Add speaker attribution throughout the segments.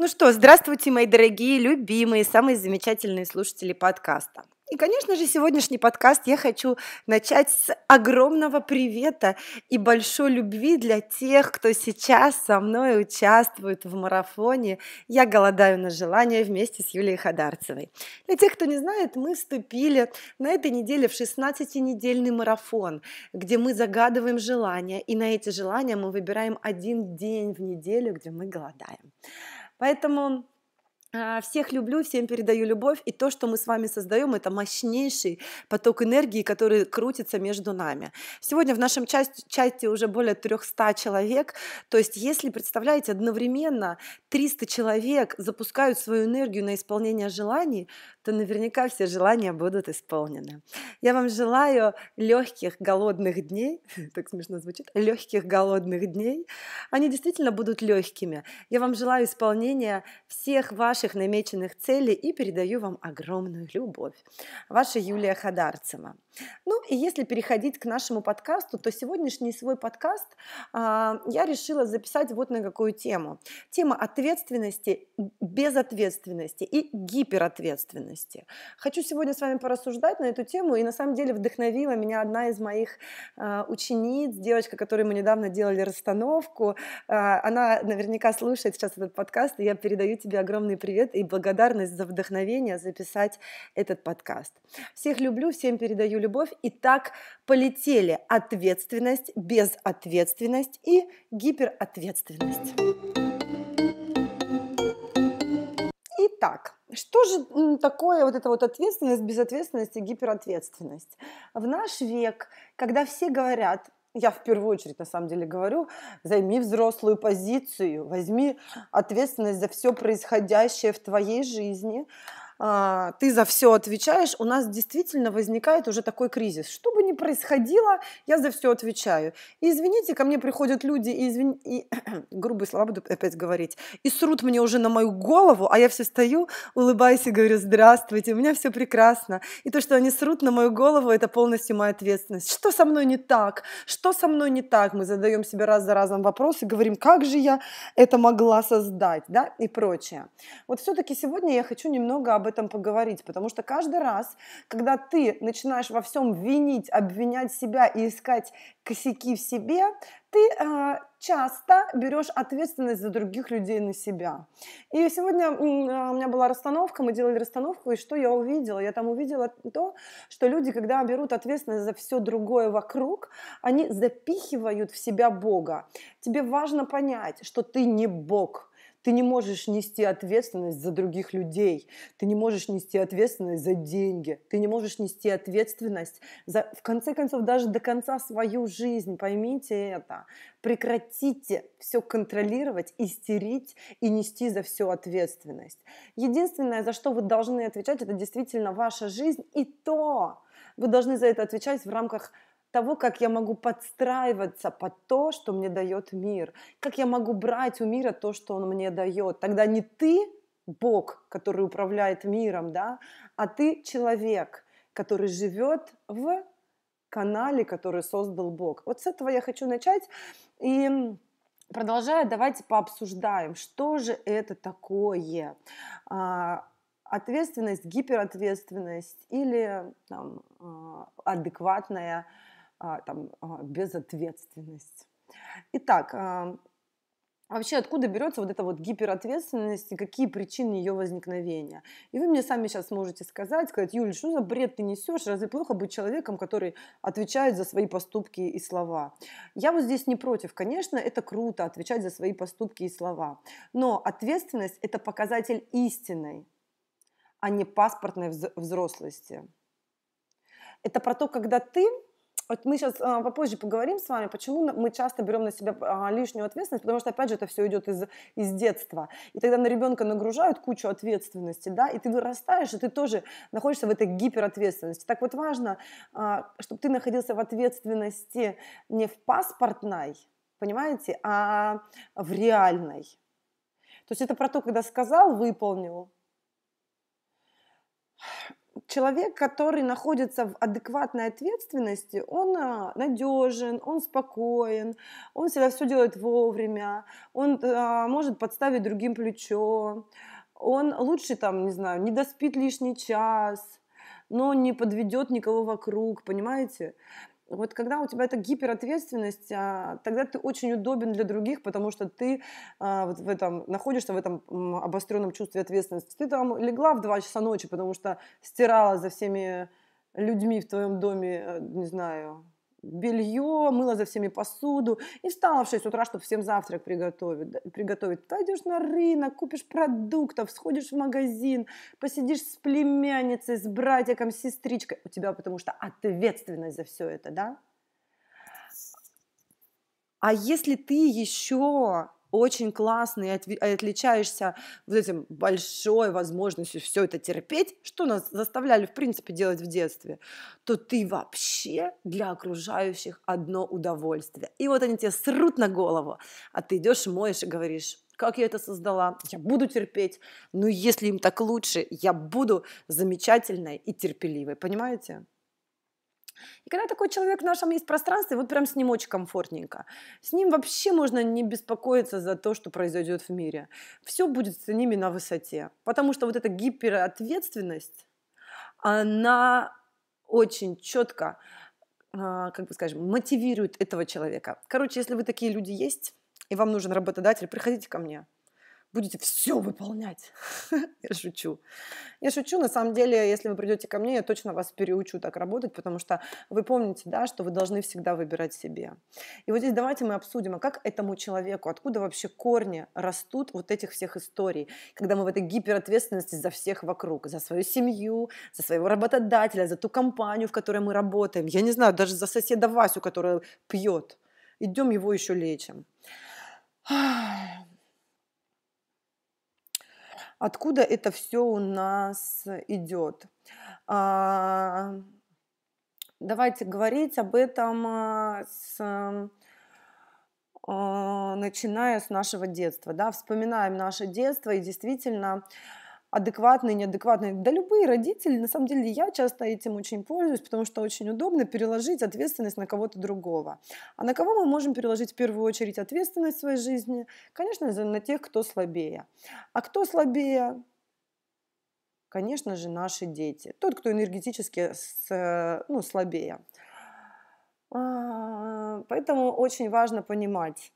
Speaker 1: Ну что, здравствуйте, мои дорогие, любимые, самые замечательные слушатели подкаста. И, конечно же, сегодняшний подкаст я хочу начать с огромного привета и большой любви для тех, кто сейчас со мной участвует в марафоне «Я голодаю на желание» вместе с Юлией Ходарцевой. Для тех, кто не знает, мы вступили на этой неделе в 16-недельный марафон, где мы загадываем желания, и на эти желания мы выбираем один день в неделю, где мы голодаем. Поэтому а, всех люблю, всем передаю любовь, и то, что мы с вами создаем, это мощнейший поток энергии, который крутится между нами. Сегодня в нашем часть, чате уже более 300 человек, то есть если, представляете, одновременно 300 человек запускают свою энергию на исполнение желаний, то наверняка все желания будут исполнены. Я вам желаю легких голодных дней, так смешно звучит, легких голодных дней. Они действительно будут легкими. Я вам желаю исполнения всех ваших ваших намеченных целей и передаю вам огромную любовь. Ваша Юлия Хадарцева. Ну и если переходить к нашему подкасту, то сегодняшний свой подкаст а, я решила записать вот на какую тему. Тема ответственности, безответственности и гиперответственности. Хочу сегодня с вами порассуждать на эту тему, и на самом деле вдохновила меня одна из моих а, учениц, девочка, которой мы недавно делали расстановку. А, она наверняка слушает сейчас этот подкаст, и я передаю тебе огромный привет и благодарность за вдохновение записать этот подкаст. Всех люблю, всем передаю любовь любовь и так полетели ответственность, безответственность и гиперответственность. Итак, что же такое вот эта вот ответственность, безответственность и гиперответственность? В наш век, когда все говорят, я в первую очередь на самом деле говорю, займи взрослую позицию, возьми ответственность за все происходящее в твоей жизни – а, ты за все отвечаешь, у нас действительно возникает уже такой кризис. Что бы ни происходило, я за все отвечаю. И извините, ко мне приходят люди и, извин... и грубые слова буду опять говорить, и срут мне уже на мою голову, а я все стою, улыбаюсь и говорю, здравствуйте, у меня все прекрасно. И то, что они срут на мою голову, это полностью моя ответственность. Что со мной не так? Что со мной не так? Мы задаем себе раз за разом вопросы, говорим, как же я это могла создать, да, и прочее. Вот все-таки сегодня я хочу немного об этом поговорить, потому что каждый раз, когда ты начинаешь во всем винить, обвинять себя и искать косяки в себе, ты э, часто берешь ответственность за других людей на себя. И сегодня э, у меня была расстановка, мы делали расстановку, и что я увидела? Я там увидела то, что люди, когда берут ответственность за все другое вокруг, они запихивают в себя Бога. Тебе важно понять, что ты не Бог – ты не можешь нести ответственность за других людей. Ты не можешь нести ответственность за деньги. Ты не можешь нести ответственность за, в конце концов, даже до конца свою жизнь. Поймите это. Прекратите все контролировать, истерить и нести за все ответственность. Единственное, за что вы должны отвечать, это действительно ваша жизнь. И то вы должны за это отвечать в рамках того, как я могу подстраиваться под то, что мне дает мир, как я могу брать у мира то, что он мне дает. Тогда не ты Бог, который управляет миром, да, а ты человек, который живет в канале, который создал Бог. Вот с этого я хочу начать. И продолжая, давайте пообсуждаем, что же это такое а, ответственность, гиперответственность или там, а, адекватная а, там, а, безответственность. Итак, а, Вообще, откуда берется вот эта вот гиперответственность и какие причины ее возникновения? И вы мне сами сейчас можете сказать, сказать, Юль, что за бред ты несешь? Разве плохо быть человеком, который отвечает за свои поступки и слова? Я вот здесь не против. Конечно, это круто отвечать за свои поступки и слова. Но ответственность – это показатель истинной, а не паспортной взрослости. Это про то, когда ты вот мы сейчас а, попозже поговорим с вами, почему мы часто берем на себя а, лишнюю ответственность, потому что, опять же, это все идет из, из детства. И тогда на ребенка нагружают кучу ответственности, да, и ты вырастаешь, и ты тоже находишься в этой гиперответственности. Так вот важно, а, чтобы ты находился в ответственности не в паспортной, понимаете, а в реальной. То есть это про то, когда сказал, выполнил, человек, который находится в адекватной ответственности, он э, надежен, он спокоен, он всегда все делает вовремя, он э, может подставить другим плечо, он лучше там, не знаю, не доспит лишний час, но не подведет никого вокруг, понимаете? Вот когда у тебя эта гиперответственность, а, тогда ты очень удобен для других, потому что ты а, вот в этом, находишься в этом обостренном чувстве ответственности. Ты там легла в 2 часа ночи, потому что стирала за всеми людьми в твоем доме, э, не знаю, белье, мыла за всеми посуду и встала в 6 утра, чтобы всем завтрак приготовить. приготовить. Пойдешь на рынок, купишь продуктов, сходишь в магазин, посидишь с племянницей, с братиком, с сестричкой. У тебя потому что ответственность за все это, да? А если ты еще очень классный, отличаешься вот этим большой возможностью все это терпеть, что нас заставляли, в принципе, делать в детстве, то ты вообще для окружающих одно удовольствие. И вот они тебе срут на голову, а ты идешь, моешь и говоришь, как я это создала, я буду терпеть, но ну, если им так лучше, я буду замечательной и терпеливой, понимаете? И когда такой человек в нашем есть пространстве, вот прям с ним очень комфортненько. С ним вообще можно не беспокоиться за то, что произойдет в мире. Все будет с ними на высоте. Потому что вот эта гиперответственность, она очень четко, а, как бы скажем, мотивирует этого человека. Короче, если вы такие люди есть, и вам нужен работодатель, приходите ко мне будете все выполнять. я шучу. Я шучу, на самом деле, если вы придете ко мне, я точно вас переучу так работать, потому что вы помните, да, что вы должны всегда выбирать себе. И вот здесь давайте мы обсудим, а как этому человеку, откуда вообще корни растут вот этих всех историй, когда мы в этой гиперответственности за всех вокруг, за свою семью, за своего работодателя, за ту компанию, в которой мы работаем, я не знаю, даже за соседа Васю, который пьет. Идем его еще лечим. Откуда это все у нас идет? А, давайте говорить об этом а, с эм, а, начиная с нашего детства, да, вспоминаем наше детство и действительно адекватные, неадекватные, да любые родители, на самом деле я часто этим очень пользуюсь, потому что очень удобно переложить ответственность на кого-то другого. А на кого мы можем переложить в первую очередь ответственность в своей жизни? Конечно же, на тех, кто слабее. А кто слабее? Конечно же, наши дети. Тот, кто энергетически с, ну, слабее. А, поэтому очень важно понимать,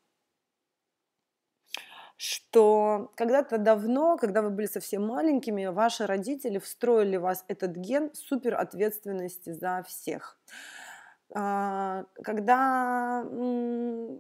Speaker 1: что когда-то давно, когда вы были совсем маленькими, ваши родители встроили в вас этот ген суперответственности за всех. А, когда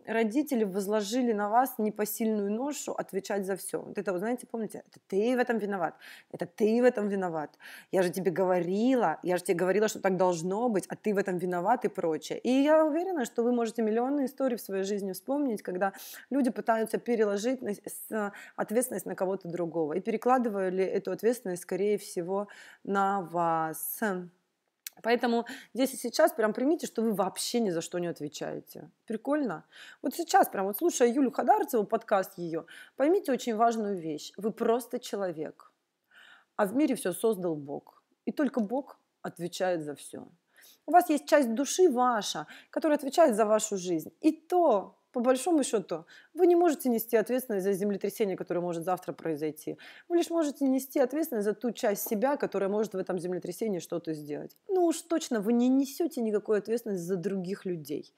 Speaker 1: родители возложили на вас непосильную ношу отвечать за все. Вот это, вы знаете, помните, это ты в этом виноват, это ты в этом виноват. Я же тебе говорила, я же тебе говорила, что так должно быть, а ты в этом виноват и прочее. И я уверена, что вы можете миллионы историй в своей жизни вспомнить, когда люди пытаются переложить ответственность на кого-то другого и перекладывали эту ответственность, скорее всего, на вас. Поэтому здесь и сейчас прям примите, что вы вообще ни за что не отвечаете. Прикольно? Вот сейчас прям, вот слушая Юлю Ходарцеву, подкаст ее, поймите очень важную вещь. Вы просто человек. А в мире все создал Бог. И только Бог отвечает за все. У вас есть часть души ваша, которая отвечает за вашу жизнь. И то по большому счету, вы не можете нести ответственность за землетрясение, которое может завтра произойти. Вы лишь можете нести ответственность за ту часть себя, которая может в этом землетрясении что-то сделать. Ну уж точно вы не несете никакой ответственности за других людей.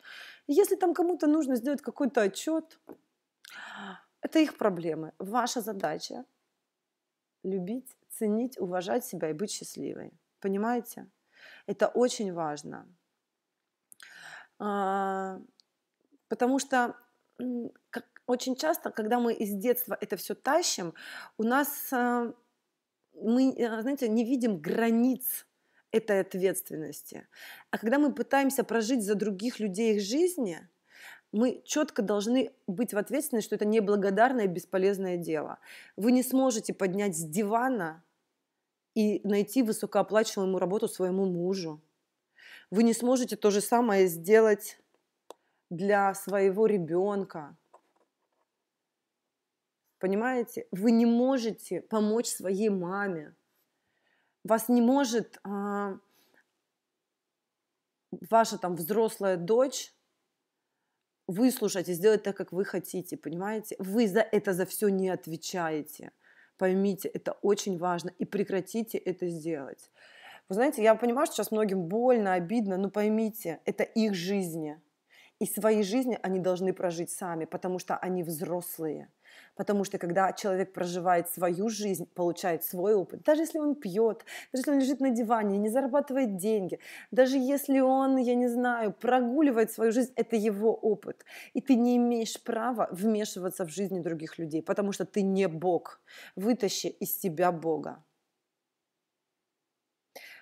Speaker 1: Если там кому-то нужно сделать какой-то отчет, это их проблемы. Ваша задача – любить, ценить, уважать себя и быть счастливой. Понимаете? Это очень важно. А, Потому что как, очень часто, когда мы из детства это все тащим, у нас э, мы, э, знаете, не видим границ этой ответственности. А когда мы пытаемся прожить за других людей их жизни, мы четко должны быть в ответственности, что это неблагодарное и бесполезное дело. Вы не сможете поднять с дивана и найти высокооплачиваемую работу своему мужу. Вы не сможете то же самое сделать для своего ребенка. Понимаете? Вы не можете помочь своей маме. Вас не может а, ваша там взрослая дочь выслушать и сделать так, как вы хотите, понимаете? Вы за это за все не отвечаете. Поймите, это очень важно и прекратите это сделать. Вы знаете, я понимаю, что сейчас многим больно, обидно, но поймите, это их жизни – и свои жизни они должны прожить сами, потому что они взрослые. Потому что когда человек проживает свою жизнь, получает свой опыт, даже если он пьет, даже если он лежит на диване, не зарабатывает деньги, даже если он, я не знаю, прогуливает свою жизнь, это его опыт. И ты не имеешь права вмешиваться в жизни других людей, потому что ты не Бог. Вытащи из себя Бога.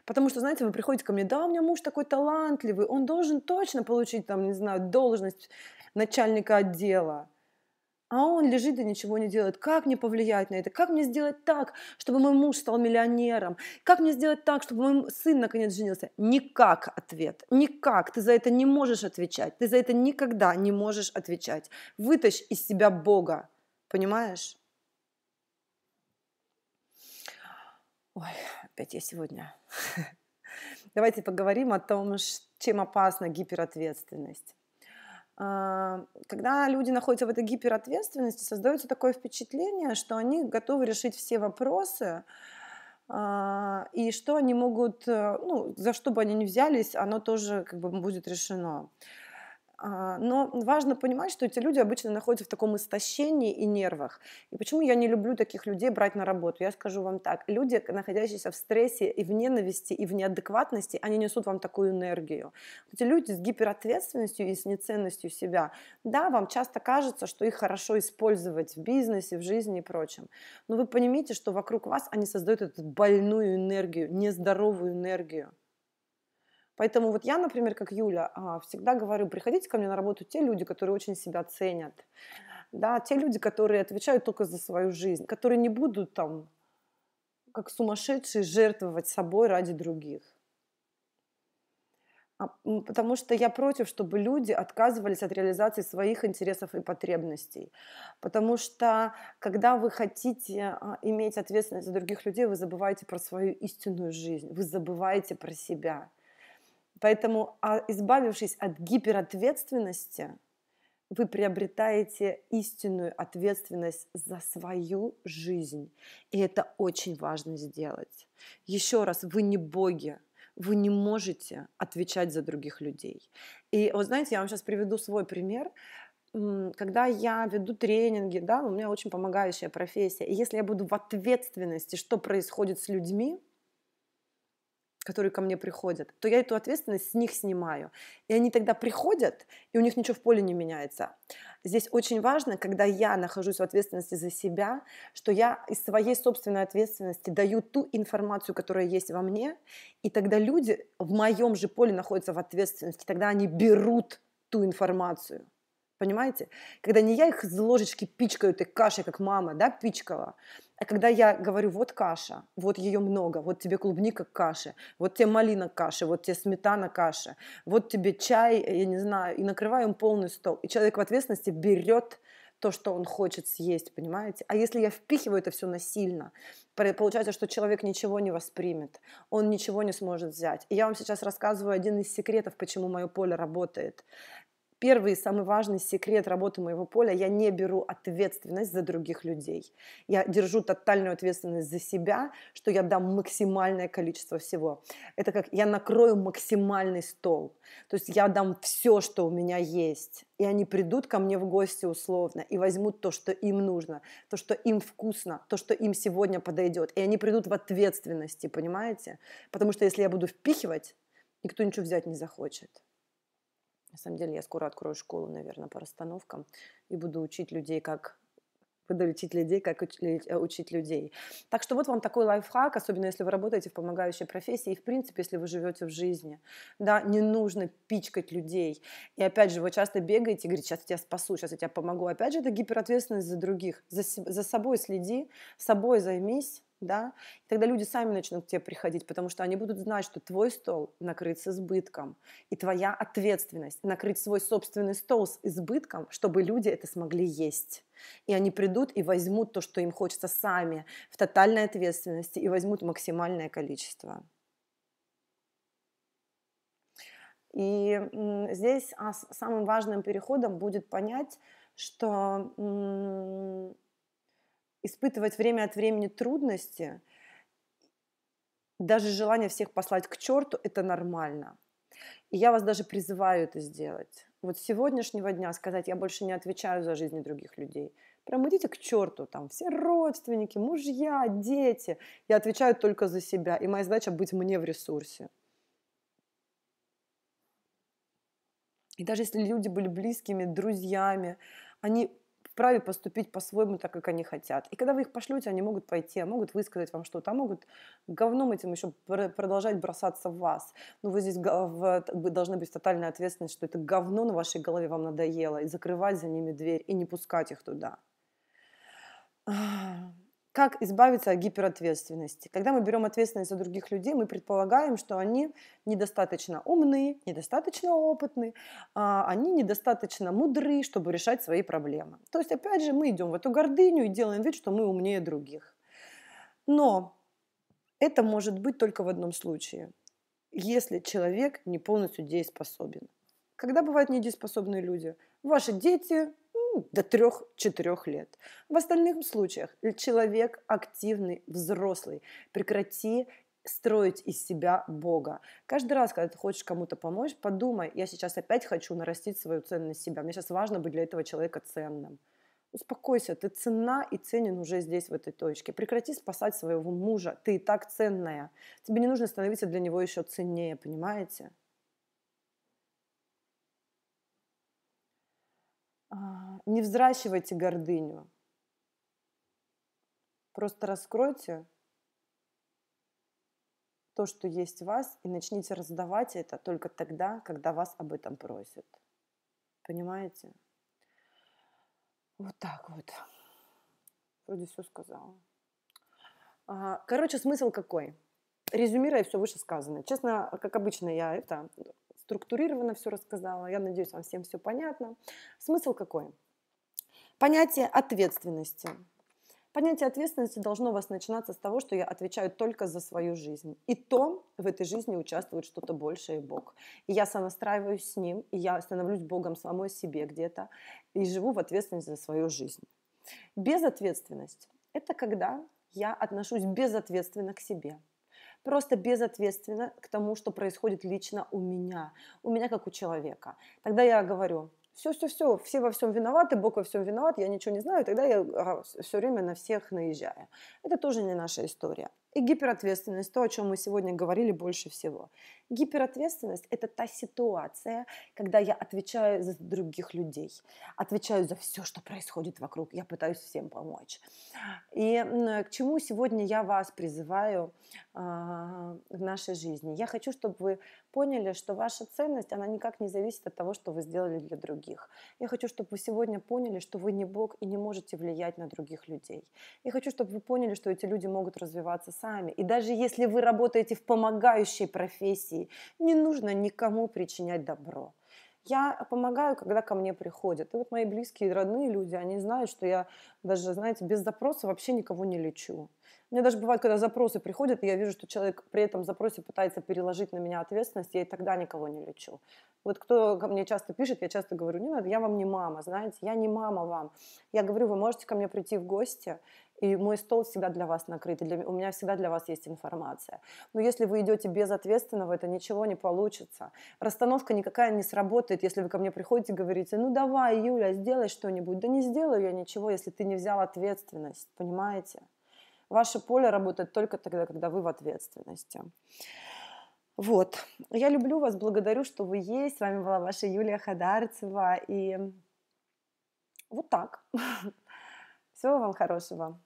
Speaker 1: Потому что, знаете, вы приходите ко мне, да, у меня муж такой талантливый, он должен точно получить, там, не знаю, должность начальника отдела. А он лежит и ничего не делает. Как мне повлиять на это? Как мне сделать так, чтобы мой муж стал миллионером? Как мне сделать так, чтобы мой сын наконец женился? Никак ответ. Никак. Ты за это не можешь отвечать. Ты за это никогда не можешь отвечать. Вытащь из себя Бога. Понимаешь? Ой, опять я сегодня. Давайте поговорим о том, чем опасна гиперответственность. А, когда люди находятся в этой гиперответственности, создается такое впечатление, что они готовы решить все вопросы, а, и что они могут, э, ну, за что бы они ни взялись, оно тоже как бы будет решено. А, но важно понимать, что эти люди обычно находятся в таком истощении и нервах. И почему я не люблю таких людей брать на работу? Я скажу вам так. Люди, находящиеся в стрессе и в ненависти, и в неадекватности, они несут вам такую энергию. Эти люди с гиперответственностью и с неценностью себя. Да, вам часто кажется, что их хорошо использовать в бизнесе, в жизни и прочем. Но вы понимаете, что вокруг вас они создают эту больную энергию, нездоровую энергию. Поэтому вот я, например, как Юля, а, всегда говорю, приходите ко мне на работу те люди, которые очень себя ценят, да, те люди, которые отвечают только за свою жизнь, которые не будут там как сумасшедшие жертвовать собой ради других. А, потому что я против, чтобы люди отказывались от реализации своих интересов и потребностей. Потому что, когда вы хотите а, иметь ответственность за других людей, вы забываете про свою истинную жизнь, вы забываете про себя – Поэтому, а, избавившись от гиперответственности, вы приобретаете истинную ответственность за свою жизнь. И это очень важно сделать. Еще раз, вы не боги, вы не можете отвечать за других людей. И вот знаете, я вам сейчас приведу свой пример. Когда я веду тренинги, да, у меня очень помогающая профессия, и если я буду в ответственности, что происходит с людьми, которые ко мне приходят, то я эту ответственность с них снимаю. И они тогда приходят, и у них ничего в поле не меняется. Здесь очень важно, когда я нахожусь в ответственности за себя, что я из своей собственной ответственности даю ту информацию, которая есть во мне, и тогда люди в моем же поле находятся в ответственности, тогда они берут ту информацию понимаете? Когда не я их из ложечки пичкаю этой кашей, как мама, да, пичкала, а когда я говорю, вот каша, вот ее много, вот тебе клубника каши, вот тебе малина каши, вот тебе сметана каши, вот тебе чай, э, я не знаю, и накрываю им полный стол. И человек в ответственности берет то, что он хочет съесть, понимаете? А если я впихиваю это все насильно, получается, что человек ничего не воспримет, он ничего не сможет взять. И я вам сейчас рассказываю один из секретов, почему мое поле работает первый и самый важный секрет работы моего поля, я не беру ответственность за других людей. Я держу тотальную ответственность за себя, что я дам максимальное количество всего. Это как я накрою максимальный стол. То есть я дам все, что у меня есть. И они придут ко мне в гости условно и возьмут то, что им нужно, то, что им вкусно, то, что им сегодня подойдет. И они придут в ответственности, понимаете? Потому что если я буду впихивать, никто ничего взять не захочет. На самом деле я скоро открою школу, наверное, по расстановкам и буду учить людей, как буду учить людей, как э, учить людей. Так что вот вам такой лайфхак, особенно если вы работаете в помогающей профессии и, в принципе, если вы живете в жизни. Да, не нужно пичкать людей. И опять же, вы часто бегаете и говорите, сейчас я тебя спасу, сейчас я тебе помогу. Опять же, это гиперответственность за других. За, за собой следи, собой займись, да, и тогда люди сами начнут к тебе приходить, потому что они будут знать, что твой стол накрыт с избытком, и твоя ответственность накрыть свой собственный стол с избытком, чтобы люди это смогли есть. И они придут и возьмут то, что им хочется сами, в тотальной ответственности, и возьмут максимальное количество. И здесь самым важным переходом будет понять, что испытывать время от времени трудности, даже желание всех послать к черту, это нормально. И я вас даже призываю это сделать. Вот с сегодняшнего дня сказать, я больше не отвечаю за жизни других людей. Прям идите к черту, там все родственники, мужья, дети. Я отвечаю только за себя, и моя задача быть мне в ресурсе. И даже если люди были близкими, друзьями, они вправе поступить по-своему так, как они хотят. И когда вы их пошлете, они могут пойти, а могут высказать вам что-то, а могут говном этим еще продолжать бросаться в вас. Но ну, вы здесь вы должны быть тотальная ответственность, что это говно на вашей голове вам надоело, и закрывать за ними дверь, и не пускать их туда как избавиться от гиперответственности. Когда мы берем ответственность за других людей, мы предполагаем, что они недостаточно умные, недостаточно опытны, а, они недостаточно мудры, чтобы решать свои проблемы. То есть, опять же, мы идем в эту гордыню и делаем вид, что мы умнее других. Но это может быть только в одном случае, если человек не полностью дееспособен. Когда бывают недееспособные люди? Ваши дети, ну, до 3-4 лет. В остальных случаях человек активный, взрослый. Прекрати строить из себя Бога. Каждый раз, когда ты хочешь кому-то помочь, подумай, я сейчас опять хочу нарастить свою ценность себя. Мне сейчас важно быть для этого человека ценным. Успокойся, ты цена и ценен уже здесь, в этой точке. Прекрати спасать своего мужа, ты и так ценная. Тебе не нужно становиться для него еще ценнее, понимаете? А не взращивайте гордыню. Просто раскройте то, что есть в вас, и начните раздавать это только тогда, когда вас об этом просят. Понимаете? Вот так вот. Вроде все сказала. Короче, смысл какой? Резюмируя все вышесказанное. Честно, как обычно, я это структурированно все рассказала. Я надеюсь, вам всем все понятно. Смысл какой? Понятие ответственности. Понятие ответственности должно у вас начинаться с того, что я отвечаю только за свою жизнь. И то в этой жизни участвует что-то большее Бог. И я сонастраиваюсь с Ним, и я становлюсь Богом самой себе где-то, и живу в ответственности за свою жизнь. Безответственность – это когда я отношусь безответственно к себе. Просто безответственно к тому, что происходит лично у меня, у меня как у человека. Тогда я говорю – все-все-все, все во всем виноваты, Бог во всем виноват, я ничего не знаю, тогда я а, все время на всех наезжаю. Это тоже не наша история. И гиперответственность, то, о чем мы сегодня говорили больше всего. Гиперответственность – это та ситуация, когда я отвечаю за других людей, отвечаю за все, что происходит вокруг, я пытаюсь всем помочь. И к чему сегодня я вас призываю а, в нашей жизни? Я хочу, чтобы вы поняли, что ваша ценность, она никак не зависит от того, что вы сделали для других. Я хочу, чтобы вы сегодня поняли, что вы не Бог и не можете влиять на других людей. Я хочу, чтобы вы поняли, что эти люди могут развиваться сами. И даже если вы работаете в помогающей профессии, не нужно никому причинять добро. Я помогаю, когда ко мне приходят. И вот мои близкие и родные люди, они знают, что я даже, знаете, без запроса вообще никого не лечу. Мне даже бывает, когда запросы приходят, и я вижу, что человек при этом запросе пытается переложить на меня ответственность, я и тогда никого не лечу. Вот кто ко мне часто пишет, я часто говорю, не надо, я вам не мама, знаете, я не мама вам. Я говорю, вы можете ко мне прийти в гости, и мой стол всегда для вас накрыт, и для, у меня всегда для вас есть информация. Но если вы идете безответственного, это ничего не получится. Расстановка никакая не сработает, если вы ко мне приходите и говорите, ну давай, Юля, сделай что-нибудь. Да не сделаю я ничего, если ты не взял ответственность, понимаете? Ваше поле работает только тогда, когда вы в ответственности. Вот. Я люблю вас, благодарю, что вы есть. С вами была ваша Юлия Хадарцева. И вот так. Всего вам хорошего.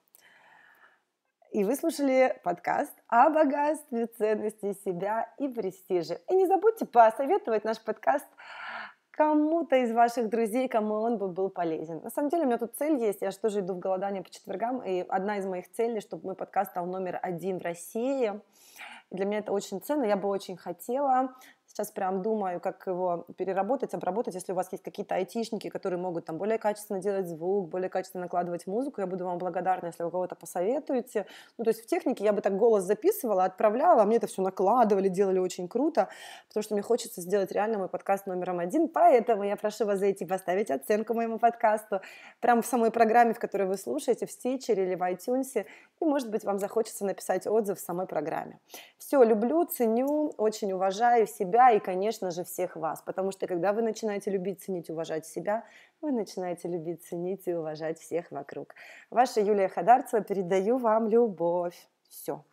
Speaker 1: И вы слушали подкаст о богатстве, ценности себя и престиже. И не забудьте посоветовать наш подкаст кому-то из ваших друзей, кому он бы был полезен. На самом деле у меня тут цель есть, я же тоже иду в голодание по четвергам, и одна из моих целей, чтобы мой подкаст стал номер один в России. Для меня это очень ценно, я бы очень хотела Сейчас прям думаю, как его переработать, обработать. Если у вас есть какие-то айтишники, которые могут там более качественно делать звук, более качественно накладывать музыку, я буду вам благодарна, если вы кого-то посоветуете. Ну, то есть в технике я бы так голос записывала, отправляла, а мне это все накладывали, делали очень круто, потому что мне хочется сделать реально мой подкаст номером один, поэтому я прошу вас зайти поставить оценку моему подкасту прямо в самой программе, в которой вы слушаете, в Stitcher или в iTunes, и, может быть, вам захочется написать отзыв в самой программе. Все, люблю, ценю, очень уважаю себя и, конечно же, всех вас. Потому что когда вы начинаете любить, ценить, уважать себя, вы начинаете любить, ценить и уважать всех вокруг. Ваша Юлия Ходарцева, передаю вам любовь. Все.